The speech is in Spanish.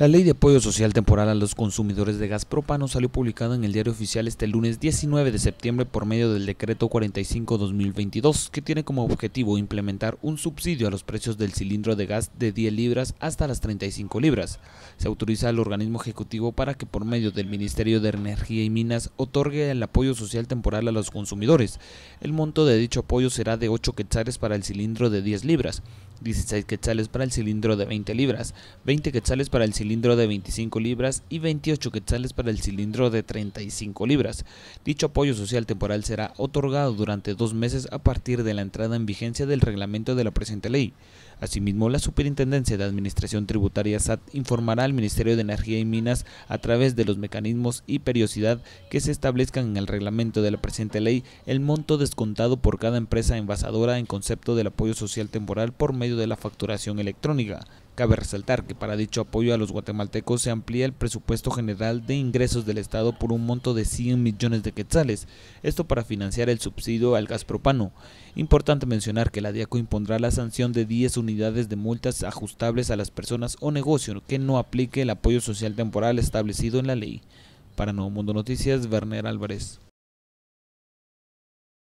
La ley de apoyo social temporal a los consumidores de gas propano salió publicada en el diario oficial este lunes 19 de septiembre por medio del decreto 45-2022, que tiene como objetivo implementar un subsidio a los precios del cilindro de gas de 10 libras hasta las 35 libras. Se autoriza al organismo ejecutivo para que por medio del Ministerio de Energía y Minas otorgue el apoyo social temporal a los consumidores. El monto de dicho apoyo será de 8 quetzales para el cilindro de 10 libras, 16 quetzales para el cilindro de 20 libras, 20 quetzales para el cilindro de 25 libras y 28 quetzales para el cilindro de 35 libras. Dicho apoyo social temporal será otorgado durante dos meses a partir de la entrada en vigencia del reglamento de la presente ley. Asimismo, la Superintendencia de Administración Tributaria SAT informará al Ministerio de Energía y Minas a través de los mecanismos y periodicidad que se establezcan en el reglamento de la presente ley el monto descontado por cada empresa envasadora en concepto del apoyo social temporal por medio de la facturación electrónica. Cabe resaltar que para dicho apoyo a los guatemaltecos se amplía el presupuesto general de ingresos del Estado por un monto de 100 millones de quetzales, esto para financiar el subsidio al gas propano. Importante mencionar que la DIACO impondrá la sanción de 10 unidades de multas ajustables a las personas o negocio que no aplique el apoyo social temporal establecido en la ley. Para Nuevo Mundo Noticias, Werner Álvarez.